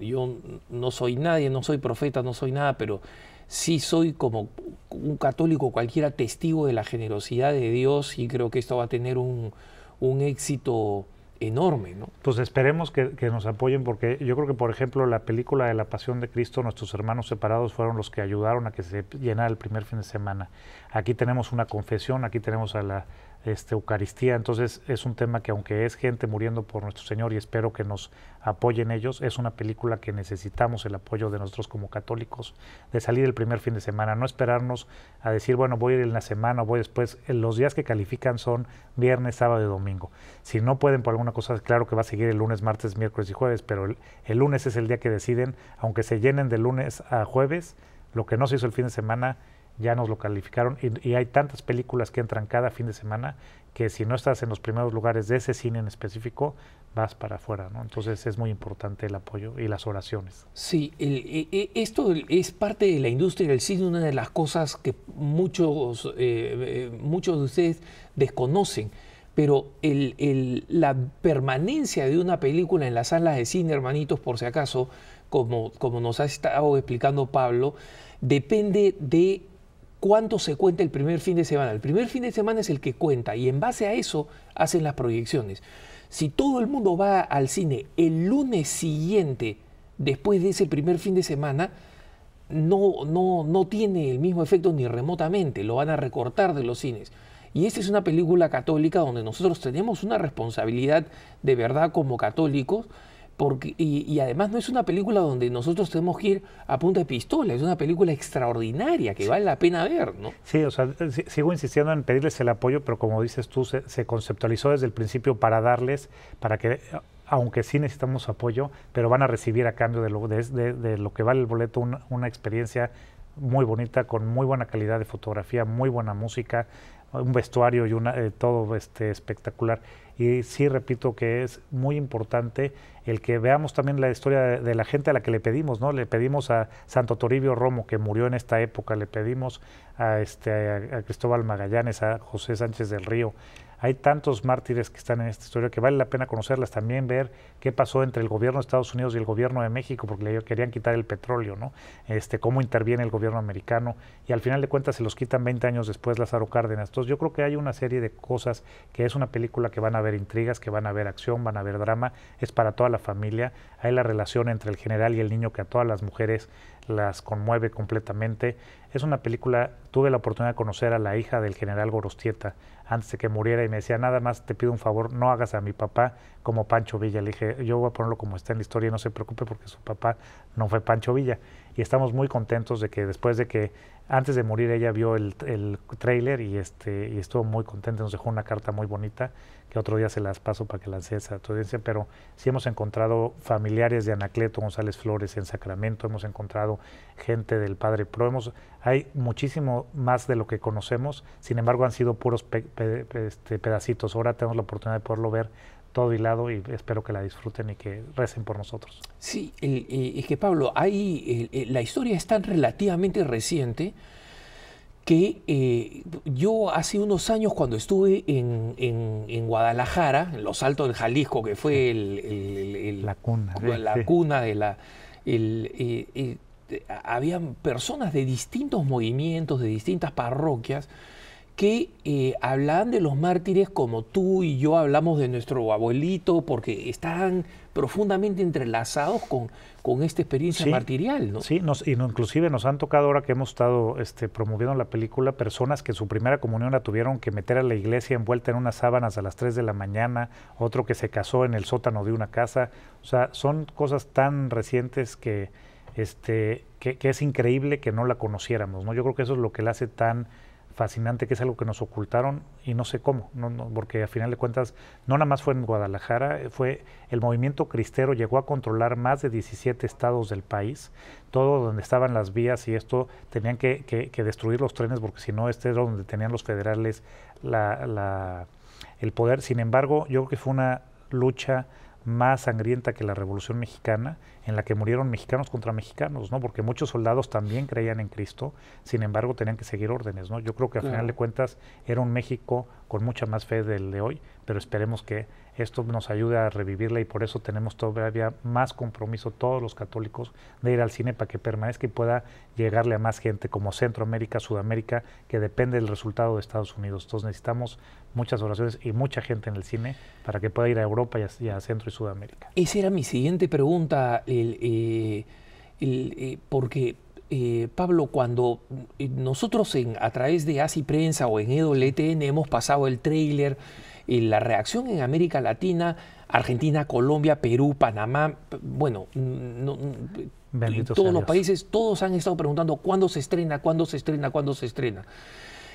yo no soy nadie, no soy profeta, no soy nada, pero sí soy como un católico cualquiera testigo de la generosidad de Dios y creo que esto va a tener un, un éxito enorme, ¿no? Pues esperemos que, nos apoyen porque yo creo que, por ejemplo, la película de La Pasión de Cristo, nuestros hermanos separados fueron los que ayudaron a que se llenara el primer fin de semana. Aquí tenemos una confesión, aquí tenemos a la este, Eucaristía. Entonces es un tema que aunque es gente muriendo por nuestro Señor y espero que nos apoyen ellos, es una película que necesitamos el apoyo de nosotros como católicos, de salir el primer fin de semana, no esperarnos a decir, bueno, voy a ir en la semana, voy después, los días que califican son viernes, sábado y domingo. Si no pueden por alguna cosa, claro que va a seguir el lunes, martes, miércoles y jueves, pero el lunes es el día que deciden, aunque se llenen de lunes a jueves, lo que no se hizo el fin de semana ya nos lo calificaron y, hay tantas películas que entran cada fin de semana que si no estás en los primeros lugares de ese cine en específico, vas para afuera, ¿no? Entonces es muy importante el apoyo y las oraciones. Sí, e, e, esto es parte de la industria del cine, una de las cosas que muchos, eh, eh, muchos de ustedes desconocen, pero el, la permanencia de una película en las salas de cine, hermanitos, por si acaso, como, como nos ha estado explicando Pablo, depende de cuánto se cuenta el primer fin de semana. El primer fin de semana es el que cuenta y en base a eso hacen las proyecciones. Si todo el mundo va al cine el lunes siguiente, después de ese primer fin de semana, no, no, tiene el mismo efecto ni remotamente, lo van a recortar de los cines. Y esta es una película católica donde nosotros tenemos una responsabilidad de verdad como católicos y, además no es una película donde nosotros tenemos que ir a punta de pistola, es una película extraordinaria que vale la pena ver, ¿no? Sí, o sea, eh, sigo insistiendo en pedirles el apoyo, pero como dices tú, se, conceptualizó desde el principio para darles, para que aunque sí necesitamos apoyo, pero van a recibir a cambio de lo, de, lo que vale el boleto una, experiencia muy bonita, con muy buena calidad de fotografía, muy buena música, un vestuario y una, eh, todo este espectacular. Y sí repito que es muy importante el que veamos también la historia de, la gente a la que le pedimos, ¿no? Le pedimos a Santo Toribio Romo, que murió en esta época, le pedimos a, este, a Cristóbal Magallanes, a José Sánchez del Río, hay tantos mártires que están en esta historia que vale la pena conocerlas, también ver qué pasó entre el gobierno de Estados Unidos y el gobierno de México, porque ellos querían quitar el petróleo, ¿no? Este, cómo interviene el gobierno americano y al final de cuentas se los quitan 20 años después Lázaro Cárdenas. Entonces yo creo que hay una serie de cosas que es una película que van a haber intrigas, que van a haber acción, van a haber drama, es para toda la familia. Hay la relación entre el general y el niño que a todas las mujeres las conmueve completamente. Es una película, tuve la oportunidad de conocer a la hija del general Gorostieta, antes de que muriera y me decía, nada más te pido un favor, no hagas a mi papá como Pancho Villa. Le dije, yo voy a ponerlo como está en la historia, y no se preocupe porque su papá no fue Pancho Villa. Y estamos muy contentos de que después de que, antes de morir ella vio el, el trailer y, este, y estuvo muy contenta, nos dejó una carta muy bonita que otro día se las paso para que las des a tu audiencia, pero sí hemos encontrado familiares de Anacleto González Flores en Sacramento, hemos encontrado gente del Padre Pro, hay muchísimo más de lo que conocemos, sin embargo han sido puros este, pedacitos, ahora tenemos la oportunidad de poderlo ver todo hilado y espero que la disfruten y que recen por nosotros. Sí, eh, es que Pablo, hay, eh, la historia es tan relativamente reciente, que eh, yo hace unos años cuando estuve en, Guadalajara, en los Altos del Jalisco, que fue el, la cuna, de la... Eh, eh, habían personas de distintos movimientos, de distintas parroquias, que hablaban de los mártires como tú y yo hablamos de nuestro abuelito, porque están profundamente entrelazados con con esta experiencia martirial, ¿no? Sí, nos, inclusive nos han tocado ahora que hemos estado este, promoviendo la película personas que su primera comunión la tuvieron que meter a la iglesia envuelta en unas sábanas a las 3 de la mañana, otro que se casó en el sótano de una casa, o sea, son cosas tan recientes que, este, que, que es increíble que no la conociéramos, ¿no? Yo creo que eso es lo que la hace tan fascinante, que es algo que nos ocultaron y no sé cómo, no, porque a final de cuentas no nada más fue en Guadalajara, eh, fue el movimiento cristero llegó a controlar más de 17 estados del país, todo donde estaban las vías y esto tenían que, destruir los trenes porque si no este era donde tenían los federales el poder. Sin embargo, yo creo que fue una lucha más sangrienta que la Revolución Mexicana en la que murieron mexicanos contra mexicanos, ¿no? Porque muchos soldados también creían en Cristo, sin embargo tenían que seguir órdenes, ¿no? Yo creo que al final de cuentas era un México con mucha más fe del de hoy, pero esperemos que esto nos ayude a revivirla y por eso tenemos todavía más compromiso todos los católicos de ir al cine para que permanezca y pueda llegarle a más gente como Centroamérica, Sudamérica, que depende del resultado de Estados Unidos. Entonces necesitamos muchas oraciones y mucha gente en el cine para que pueda ir a Europa y a, y a Centro y Sudamérica. Esa era mi siguiente pregunta, eh, eh, porque eh, Pablo, cuando nosotros a través de ASI Prensa o en EWTN hemos pasado el tráiler, la reacción en América Latina, Argentina, Colombia, Perú, Panamá, bueno, todos los países, todos han estado preguntando cuándo se estrena, cuándo se estrena. ¿Cuándo se estrena?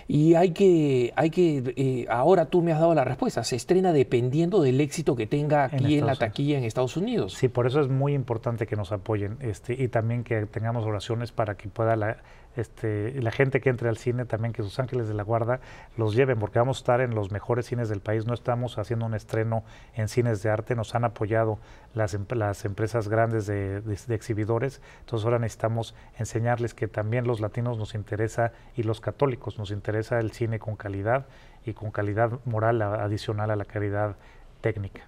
Y hay que, hay que eh, ahora tú me has dado la respuesta, se estrena dependiendo del éxito que tenga aquí en, la taquilla en Estados Unidos. Sí, por eso es muy importante que nos apoyen este, y también que tengamos oraciones para que pueda la, este, la gente que entre al cine también, que sus ángeles de la guarda los lleven, porque vamos a estar en los mejores cines del país. No estamos haciendo un estreno en cines de arte, nos han apoyado las, em-, las empresas grandes de, exhibidores. Entonces ahora necesitamos enseñarles que también los latinos nos interesa y los católicos nos interesa el cine con calidad y con calidad moral adicional a la calidad técnica.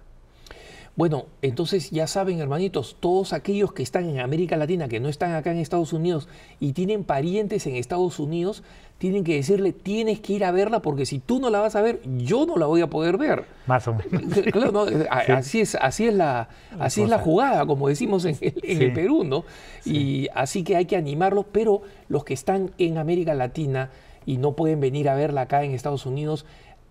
Bueno, entonces ya saben, hermanitos, todos aquellos que están en América Latina, que no están acá en Estados Unidos y tienen parientes en Estados Unidos, tienen que decirle, tienes que ir a verla porque si tú no la vas a ver, yo no la voy a poder ver. Más o menos. Claro, así, es, así, es la, así es la jugada, como decimos en el, Perú, ¿no? Y así que hay que animarlos, pero los que están en América Latina y no pueden venir a verla acá en Estados Unidos,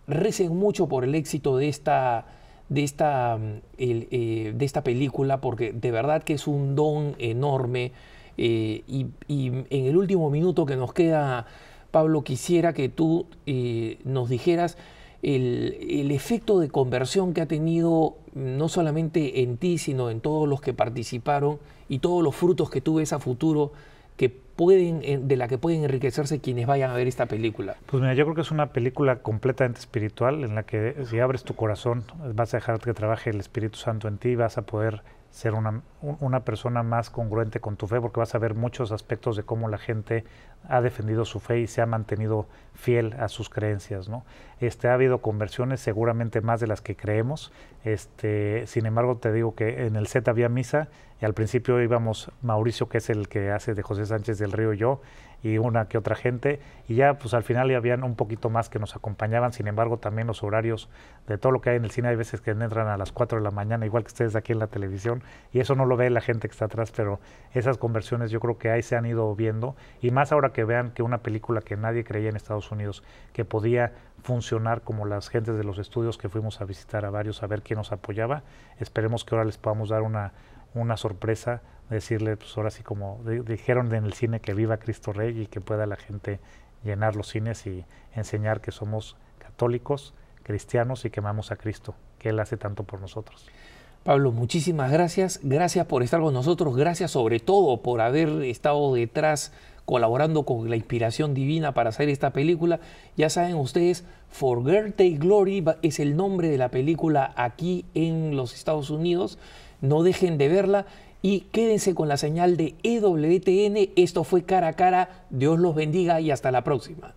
recen mucho por el éxito de esta de esta, mm, eh, de esta película porque de verdad que es un don enorme eh, y, en el último minuto que nos queda, Pablo, quisiera que tú eh, nos dijeras el, efecto de conversión que ha tenido mm, no solamente en ti, sino en todos los que participaron y todos los frutos que tuve ves a futuro que pueden, eh, de la que pueden enriquecerse quienes vayan a ver esta película? Pues mira, yo creo que es una película completamente espiritual en la que si abres tu corazón vas a dejar que trabaje el Espíritu Santo en ti, vas a poder ser una una persona más congruente con tu fe, porque vas a ver muchos aspectos de cómo la gente ha defendido su fe y se ha mantenido fiel a sus creencias. ¿no? Este, ha habido conversiones, seguramente más de las que creemos. Este, sin embargo, te digo que en el Z había misa y al principio íbamos Mauricio, que es el que hace de José Sánchez del Río y yo, y una que otra gente, y ya pues al final ya habían un poquito más que nos acompañaban, sin embargo también los horarios de todo lo que hay en el cine, hay veces que entran a las 4 de la mañana, igual que ustedes aquí en la televisión, y eso no lo ve la gente que está atrás, pero esas conversiones yo creo que ahí se han ido viendo. Y más ahora que vean que una película que nadie creía en Estados Unidos, que podía funcionar como las gentes de los estudios que fuimos a visitar a varios, a ver quién nos apoyaba, esperemos que ahora les podamos dar una, una sorpresa, decirles pues ahora sí como dijeron en el cine, que viva Cristo Rey y que pueda la gente llenar los cines y enseñar que somos católicos, cristianos y que amamos a Cristo, que Él hace tanto por nosotros. Pablo, muchísimas gracias. Gracias por estar con nosotros. Gracias sobre todo por haber estado detrás colaborando con la inspiración divina para hacer esta película. Ya saben ustedes, Forget y Glory es el nombre de la película aquí en los Estados Unidos. No dejen de verla y quédense con la señal de EWTN. Esto fue cara a cara. Dios los bendiga y hasta la próxima.